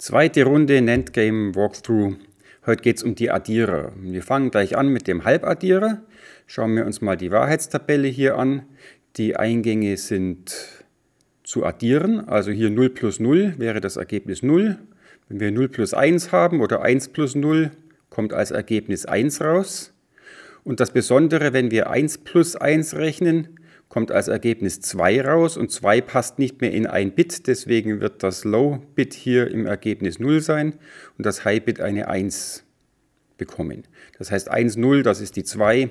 Zweite Runde Nendgame Walkthrough. Heute geht es um die Addierer. Wir fangen gleich an mit dem Halbaddierer. Schauen wir uns mal die Wahrheitstabelle hier an. Die Eingänge sind zu addieren, also hier 0 plus 0 wäre das Ergebnis 0. Wenn wir 0 plus 1 haben oder 1 plus 0, kommt als Ergebnis 1 raus. Und das Besondere, wenn wir 1 plus 1 rechnen, kommt als Ergebnis 2 raus und 2 passt nicht mehr in ein Bit, deswegen wird das Low-Bit hier im Ergebnis 0 sein und das High-Bit eine 1 bekommen. Das heißt 1, 0, das ist die 2.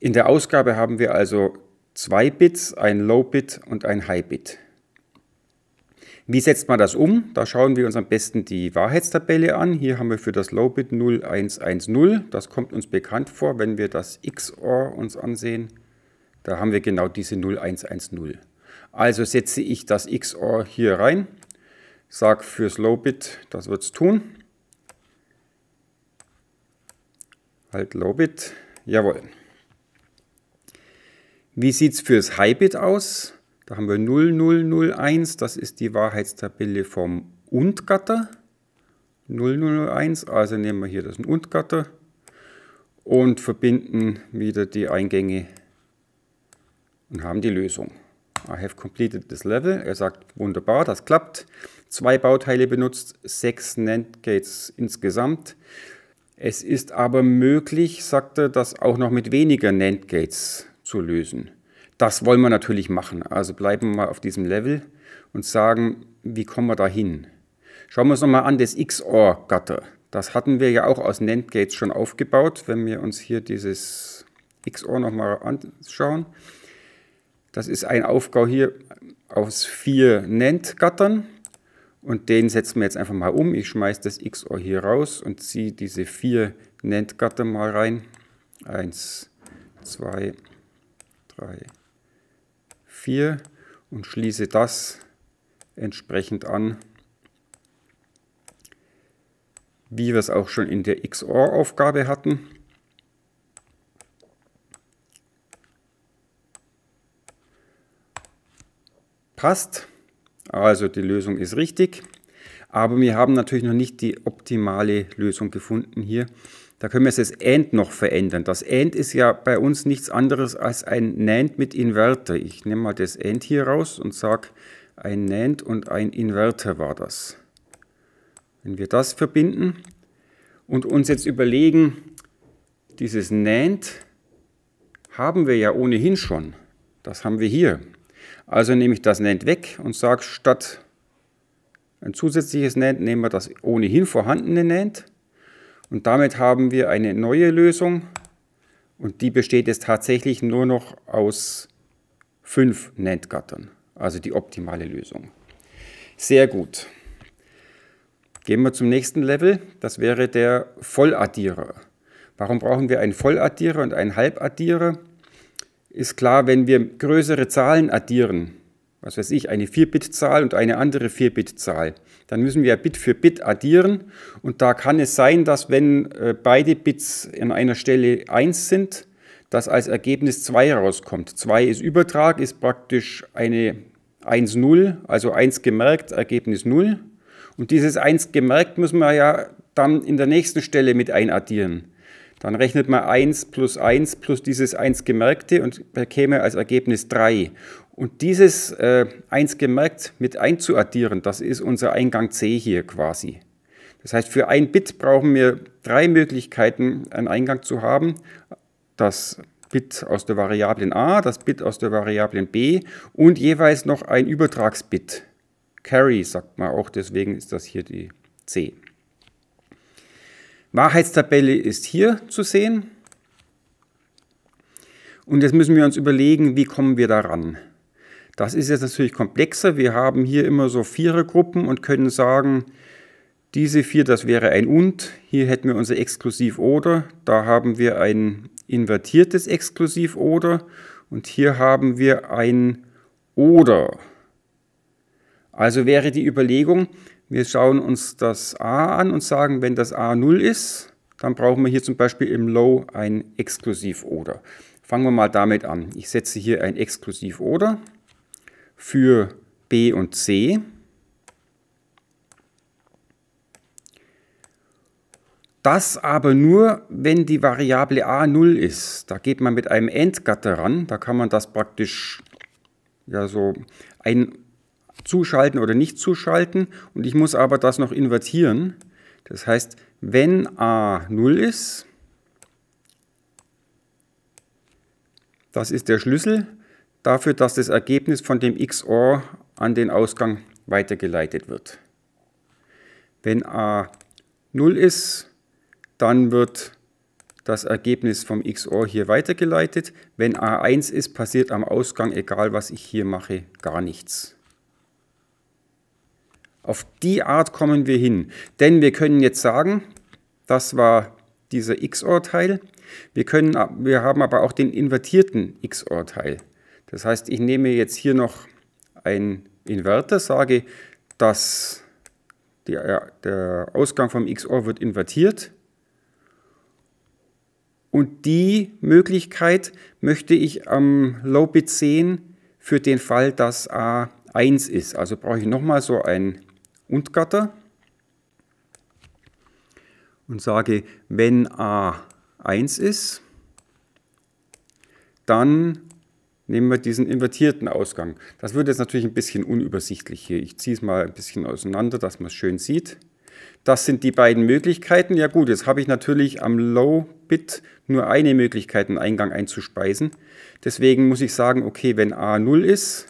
In der Ausgabe haben wir also zwei Bits, ein Low-Bit und ein High-Bit. Wie setzt man das um? Da schauen wir uns am besten die Wahrheitstabelle an. Hier haben wir für das Low-Bit 0110. Das kommt uns bekannt vor, wenn wir das XOR uns ansehen. Da haben wir genau diese 0110. Also setze ich das XOR hier rein, sage für Slowbit, das wird es tun. Halt Lowbit, jawohl. Wie sieht es fürs Highbit aus? Da haben wir 0001, das ist die Wahrheitstabelle vom UND-Gatter. 0001, also nehmen wir hier das UND-Gatter und verbinden wieder die Eingänge und haben die Lösung. I have completed this level. Er sagt, wunderbar, das klappt. Zwei Bauteile benutzt, sechs NAND Gates insgesamt. Es ist aber möglich, sagt er, das auch noch mit weniger NAND Gates zu lösen. Das wollen wir natürlich machen. Also bleiben wir mal auf diesem Level und sagen, wie kommen wir da hin? Schauen wir uns nochmal an, das XOR-Gatter. Das hatten wir ja auch aus NAND Gates schon aufgebaut. Wenn wir uns hier dieses XOR nochmal anschauen, das ist ein Aufbau hier aus vier NAND-Gattern. Und den setzen wir jetzt einfach mal um. Ich schmeiße das XOR hier raus und ziehe diese vier NAND-Gatter mal rein. Eins, zwei, drei, vier. Und schließe das entsprechend an, wie wir es auch schon in der XOR-Aufgabe hatten. passt. Also die Lösung ist richtig. Aber wir haben natürlich noch nicht die optimale Lösung gefunden hier. Da können wir jetzt das AND noch verändern. Das AND ist ja bei uns nichts anderes als ein NAND mit Inverter. Ich nehme mal das AND hier raus und sage, ein NAND und ein Inverter war das. Wenn wir das verbinden und uns jetzt überlegen, dieses NAND haben wir ja ohnehin schon. Das haben wir hier. Also nehme ich das NAND e weg und sage, statt ein zusätzliches NAND e nehmen wir das ohnehin vorhandene NAND. E und damit haben wir eine neue Lösung und die besteht jetzt tatsächlich nur noch aus fünf NAND-Gattern, also die optimale Lösung. Sehr gut. Gehen wir zum nächsten Level, das wäre der Volladdierer. Warum brauchen wir einen Volladdierer und einen Halbaddierer? ist klar, wenn wir größere Zahlen addieren, was weiß ich, eine 4-Bit-Zahl und eine andere 4-Bit-Zahl, dann müssen wir Bit für Bit addieren. Und da kann es sein, dass wenn äh, beide Bits an einer Stelle 1 sind, dass als Ergebnis 2 rauskommt. 2 ist Übertrag, ist praktisch eine 1, 0, also 1 gemerkt, Ergebnis 0. Und dieses 1 gemerkt müssen wir ja dann in der nächsten Stelle mit einaddieren. Dann rechnet man 1 plus 1 plus dieses 1 gemerkte und bekäme als Ergebnis 3. Und dieses äh, 1 gemerkt mit einzuaddieren, das ist unser Eingang C hier quasi. Das heißt, für ein Bit brauchen wir drei Möglichkeiten, einen Eingang zu haben. Das Bit aus der Variablen a, das Bit aus der Variablen b und jeweils noch ein Übertragsbit. Carry sagt man auch, deswegen ist das hier die c. Wahrheitstabelle ist hier zu sehen. Und jetzt müssen wir uns überlegen, wie kommen wir daran. Das ist jetzt natürlich komplexer. Wir haben hier immer so Vierergruppen und können sagen, diese vier, das wäre ein und. Hier hätten wir unser Exklusiv oder. Da haben wir ein invertiertes Exklusiv oder. Und hier haben wir ein oder. Also wäre die Überlegung, wir schauen uns das a an und sagen, wenn das a 0 ist, dann brauchen wir hier zum Beispiel im Low ein Exklusiv-Oder. Fangen wir mal damit an. Ich setze hier ein Exklusiv-Oder für B und C. Das aber nur, wenn die Variable a 0 ist. Da geht man mit einem Endgatter ran. Da kann man das praktisch ja so ein, zuschalten oder nicht zuschalten und ich muss aber das noch invertieren. Das heißt, wenn a 0 ist, das ist der Schlüssel dafür, dass das Ergebnis von dem XOR an den Ausgang weitergeleitet wird. Wenn a 0 ist, dann wird das Ergebnis vom XOR hier weitergeleitet. Wenn a1 ist, passiert am Ausgang, egal was ich hier mache, gar nichts. Auf die Art kommen wir hin. Denn wir können jetzt sagen, das war dieser XOR-Teil. Wir, wir haben aber auch den invertierten XOR-Teil. Das heißt, ich nehme jetzt hier noch einen Inverter, sage, dass der, äh, der Ausgang vom XOR wird invertiert. Und die Möglichkeit möchte ich am Low-Bit sehen für den Fall, dass A 1 ist. Also brauche ich nochmal so einen und Gatter und sage, wenn a 1 ist, dann nehmen wir diesen invertierten Ausgang. Das wird jetzt natürlich ein bisschen unübersichtlich hier. Ich ziehe es mal ein bisschen auseinander, dass man es schön sieht. Das sind die beiden Möglichkeiten. Ja gut, jetzt habe ich natürlich am Low-Bit nur eine Möglichkeit, einen Eingang einzuspeisen. Deswegen muss ich sagen, okay, wenn A 0 ist,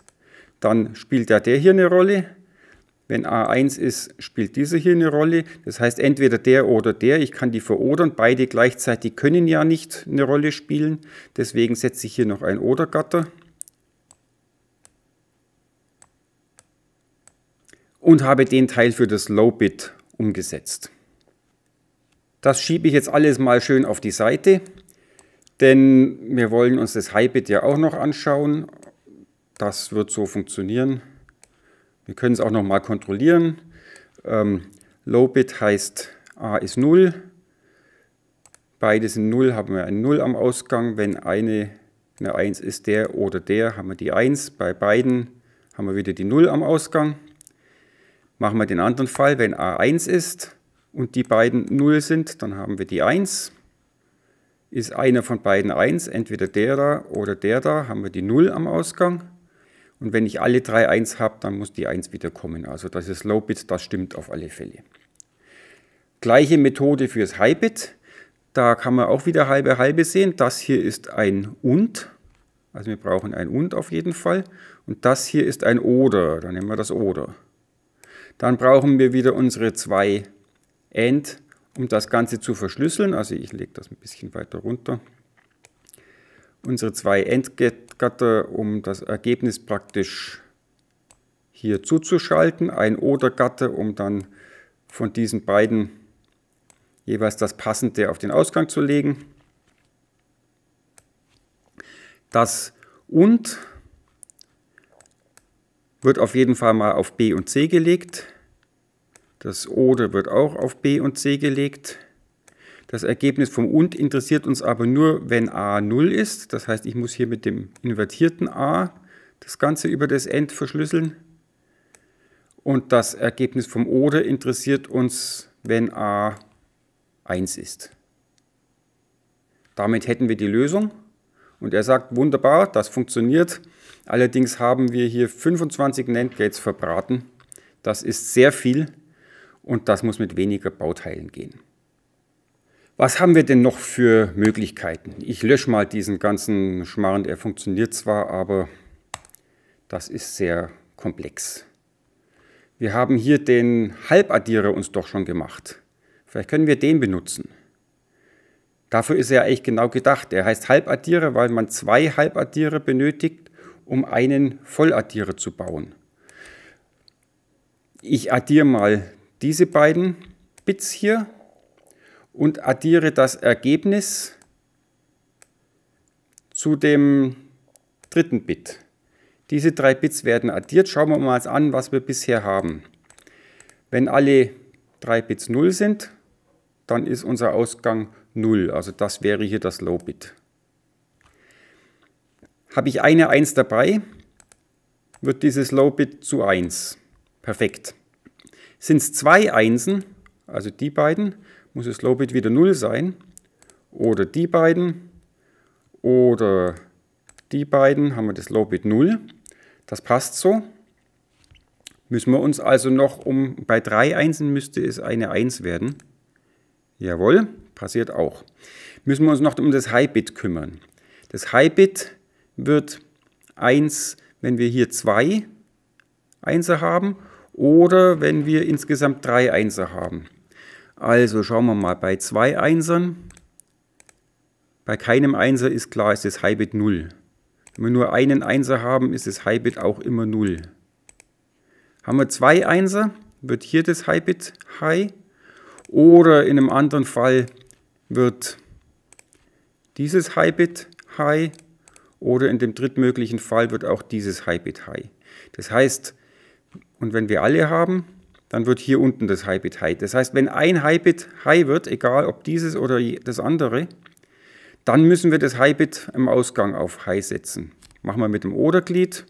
dann spielt ja der hier eine Rolle. Wenn A1 ist, spielt diese hier eine Rolle. Das heißt, entweder der oder der, ich kann die verodern. Beide gleichzeitig können ja nicht eine Rolle spielen. Deswegen setze ich hier noch ein Oder-Gatter. Und habe den Teil für das Low-Bit umgesetzt. Das schiebe ich jetzt alles mal schön auf die Seite, denn wir wollen uns das High-Bit ja auch noch anschauen. Das wird so funktionieren. Wir können es auch nochmal kontrollieren. Ähm, Low-Bit heißt A ist 0. Beide sind 0, haben wir ein 0 am Ausgang. Wenn eine, eine 1 ist der oder der, haben wir die 1. Bei beiden haben wir wieder die 0 am Ausgang. Machen wir den anderen Fall, wenn A 1 ist und die beiden 0 sind, dann haben wir die 1. Ist einer von beiden 1, entweder der da oder der da, haben wir die 0 am Ausgang. Und wenn ich alle drei 1 habe, dann muss die 1 wieder kommen. Also das ist Low-Bit, das stimmt auf alle Fälle. Gleiche Methode fürs High-Bit. Da kann man auch wieder halbe halbe sehen. Das hier ist ein und. Also wir brauchen ein und auf jeden Fall. Und das hier ist ein oder. Dann nehmen wir das oder. Dann brauchen wir wieder unsere zwei and, um das Ganze zu verschlüsseln. Also ich lege das ein bisschen weiter runter unsere zwei Endgatter, um das Ergebnis praktisch hier zuzuschalten. Ein Oder-Gatter, um dann von diesen beiden jeweils das passende auf den Ausgang zu legen. Das und wird auf jeden Fall mal auf B und C gelegt. Das oder wird auch auf B und C gelegt. Das Ergebnis vom und interessiert uns aber nur, wenn a 0 ist. Das heißt, ich muss hier mit dem invertierten a das Ganze über das end verschlüsseln. Und das Ergebnis vom oder interessiert uns, wenn a 1 ist. Damit hätten wir die Lösung. Und er sagt, wunderbar, das funktioniert. Allerdings haben wir hier 25 NAND-Gates verbraten. Das ist sehr viel und das muss mit weniger Bauteilen gehen. Was haben wir denn noch für Möglichkeiten? Ich lösche mal diesen ganzen Schmarrn, der funktioniert zwar, aber das ist sehr komplex. Wir haben hier den Halbaddierer uns doch schon gemacht. Vielleicht können wir den benutzen. Dafür ist er ja eigentlich genau gedacht. Er heißt Halbaddierer, weil man zwei Halbaddierer benötigt, um einen Volladdierer zu bauen. Ich addiere mal diese beiden Bits hier und addiere das Ergebnis zu dem dritten Bit. Diese drei Bits werden addiert. Schauen wir mal an, was wir bisher haben. Wenn alle drei Bits 0 sind, dann ist unser Ausgang 0. Also das wäre hier das Low-Bit. Habe ich eine 1 dabei, wird dieses Low-Bit zu 1. Perfekt. Sind es zwei Einsen, also die beiden, muss das Lowbit wieder 0 sein. Oder die beiden. Oder die beiden haben wir das Lowbit 0. Das passt so. Müssen wir uns also noch um, bei drei Einsen müsste es eine 1 werden. Jawohl, passiert auch. Müssen wir uns noch um das High-Bit kümmern. Das High-Bit wird 1, wenn wir hier 2 Einser haben oder wenn wir insgesamt 3 Einser haben. Also schauen wir mal bei zwei Einsern. Bei keinem Einser ist klar, ist das Highbit 0. Wenn wir nur einen Einser haben, ist das Highbit auch immer 0. Haben wir zwei Einser, wird hier das Highbit High. Oder in einem anderen Fall wird dieses Highbit High. Oder in dem drittmöglichen Fall wird auch dieses Highbit High. Das heißt, und wenn wir alle haben, dann wird hier unten das High Bit High. Das heißt, wenn ein High Bit High wird, egal ob dieses oder das andere, dann müssen wir das High Bit im Ausgang auf High setzen. Machen wir mit dem Oder-Glied.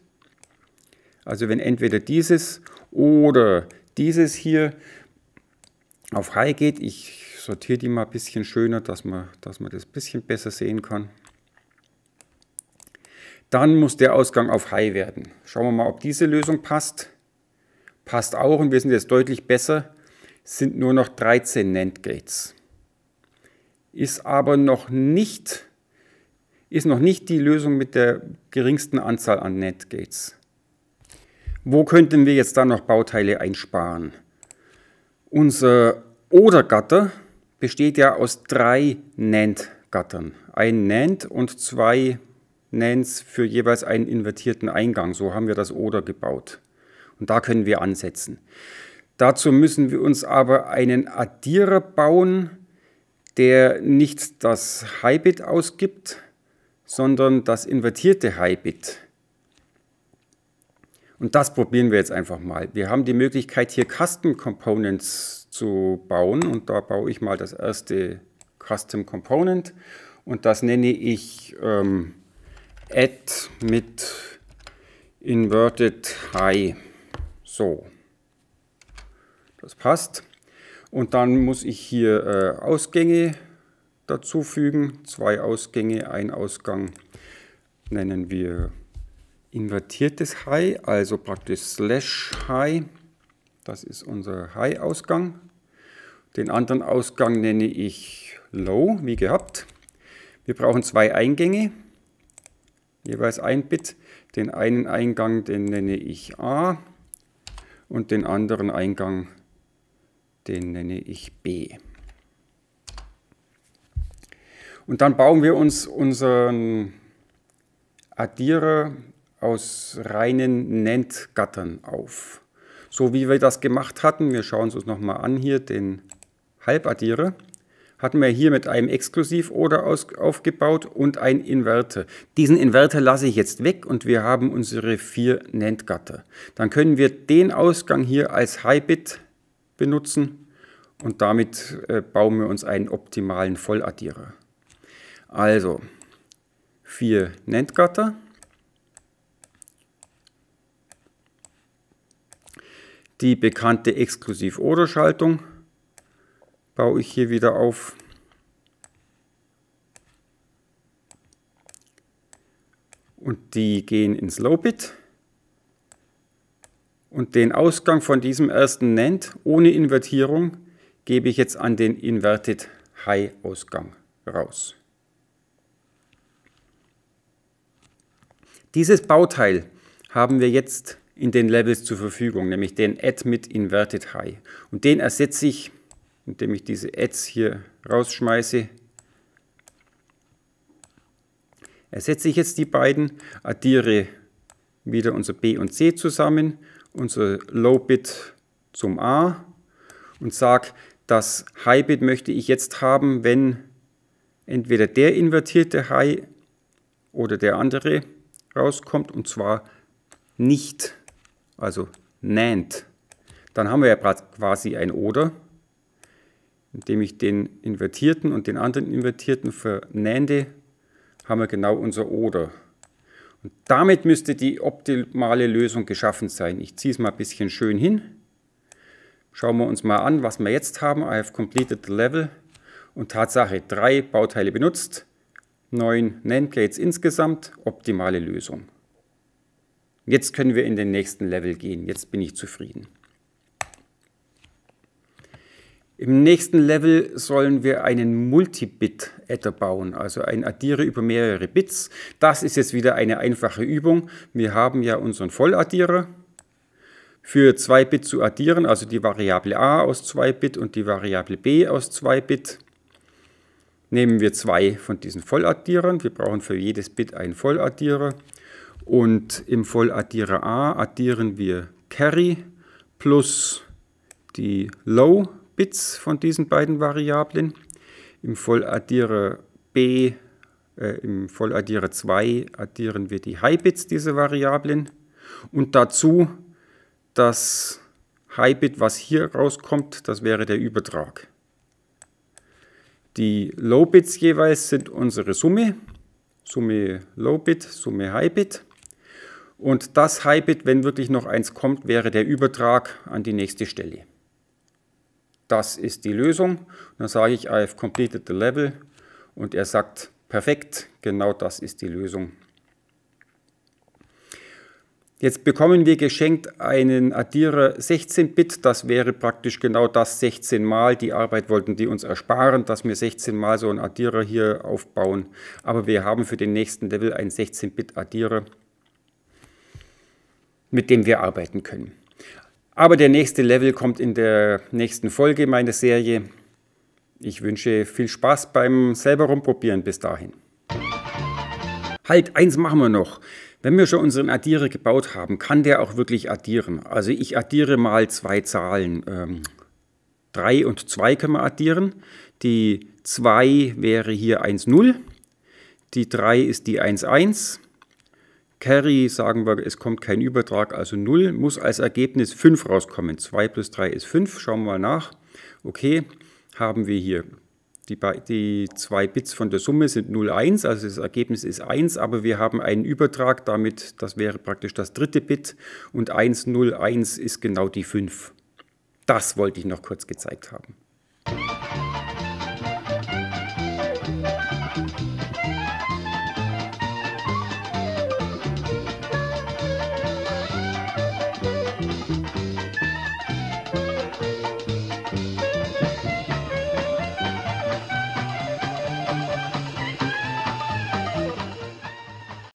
Also wenn entweder dieses oder dieses hier auf High geht, ich sortiere die mal ein bisschen schöner, dass man, dass man das ein bisschen besser sehen kann. Dann muss der Ausgang auf High werden. Schauen wir mal, ob diese Lösung passt passt auch und wir sind jetzt deutlich besser, sind nur noch 13 NAND Gates. Ist aber noch nicht, ist noch nicht die Lösung mit der geringsten Anzahl an NAND Gates. Wo könnten wir jetzt da noch Bauteile einsparen? Unser Oder-Gatter besteht ja aus drei NAND-Gattern. Ein NAND und zwei NANDs für jeweils einen invertierten Eingang. So haben wir das Oder gebaut. Und da können wir ansetzen. Dazu müssen wir uns aber einen Addierer bauen, der nicht das High-Bit ausgibt, sondern das invertierte High-Bit. Und das probieren wir jetzt einfach mal. Wir haben die Möglichkeit, hier Custom Components zu bauen. Und da baue ich mal das erste Custom Component. Und das nenne ich ähm, add mit inverted high. So, das passt. Und dann muss ich hier äh, Ausgänge dazu fügen. Zwei Ausgänge, ein Ausgang nennen wir invertiertes High, also praktisch Slash High. Das ist unser High-Ausgang. Den anderen Ausgang nenne ich Low, wie gehabt. Wir brauchen zwei Eingänge, jeweils ein Bit. Den einen Eingang, den nenne ich A und den anderen Eingang, den nenne ich B. Und dann bauen wir uns unseren Addierer aus reinen Nent-Gattern auf. So wie wir das gemacht hatten, wir schauen es uns nochmal an hier, den Halbaddierer hatten wir hier mit einem Exklusiv-Oder aufgebaut und ein Inverter. Diesen Inverter lasse ich jetzt weg und wir haben unsere vier NAND-Gatter. Dann können wir den Ausgang hier als High-Bit benutzen und damit äh, bauen wir uns einen optimalen Volladdierer. Also vier NAND-Gatter. Die bekannte Exklusiv-Oder-Schaltung baue ich hier wieder auf. Und die gehen ins Low-Bit. Und den Ausgang von diesem ersten Nand ohne Invertierung gebe ich jetzt an den Inverted High Ausgang raus. Dieses Bauteil haben wir jetzt in den Levels zur Verfügung, nämlich den Add mit Inverted High. Und den ersetze ich indem ich diese Ads hier rausschmeiße. Ersetze ich jetzt die beiden, addiere wieder unser B und C zusammen, unser Low-Bit zum A und sage, das High-Bit möchte ich jetzt haben, wenn entweder der invertierte High oder der andere rauskommt und zwar nicht, also NAND. Dann haben wir ja quasi ein Oder indem ich den invertierten und den anderen invertierten vernende, haben wir genau unser Oder. Und damit müsste die optimale Lösung geschaffen sein. Ich ziehe es mal ein bisschen schön hin. Schauen wir uns mal an, was wir jetzt haben. I have completed the level. Und Tatsache, drei Bauteile benutzt, neun Nandgates insgesamt, optimale Lösung. Jetzt können wir in den nächsten Level gehen. Jetzt bin ich zufrieden. Im nächsten Level sollen wir einen Multibit-Adder bauen, also ein Addiere über mehrere Bits. Das ist jetzt wieder eine einfache Übung. Wir haben ja unseren Volladdierer für 2 Bit zu addieren, also die Variable a aus 2 Bit und die Variable b aus 2 Bit. Nehmen wir zwei von diesen Volladdierern. Wir brauchen für jedes Bit einen Volladdierer. Und im Volladdierer a addieren wir Carry plus die Low addierer Bits von diesen beiden Variablen. Im Volladdiere B, äh, im Volladdiere 2 addieren wir die High-Bits, dieser Variablen. Und dazu das High-Bit, was hier rauskommt, das wäre der Übertrag. Die Low-Bits jeweils sind unsere Summe, Summe Low-Bit, Summe High-Bit. Und das High-Bit, wenn wirklich noch eins kommt, wäre der Übertrag an die nächste Stelle das ist die Lösung. Und dann sage ich, I've completed the level und er sagt, perfekt, genau das ist die Lösung. Jetzt bekommen wir geschenkt einen Addierer 16-Bit. Das wäre praktisch genau das 16 Mal. Die Arbeit wollten die uns ersparen, dass wir 16 Mal so einen Addierer hier aufbauen. Aber wir haben für den nächsten Level einen 16-Bit-Addierer, mit dem wir arbeiten können. Aber der nächste Level kommt in der nächsten Folge meiner Serie. Ich wünsche viel Spaß beim selber rumprobieren bis dahin. Halt, eins machen wir noch. Wenn wir schon unseren Addierer gebaut haben, kann der auch wirklich addieren. Also ich addiere mal zwei Zahlen. Ähm, 3 und 2 können wir addieren. Die 2 wäre hier 1,0. Die 3 ist die 1,1. 1. Carry sagen wir, es kommt kein Übertrag, also 0, muss als Ergebnis 5 rauskommen. 2 plus 3 ist 5, schauen wir mal nach. Okay, haben wir hier die, die zwei Bits von der Summe sind 0, 1, also das Ergebnis ist 1, aber wir haben einen Übertrag, damit das wäre praktisch das dritte Bit und 1, 0, 1 ist genau die 5. Das wollte ich noch kurz gezeigt haben.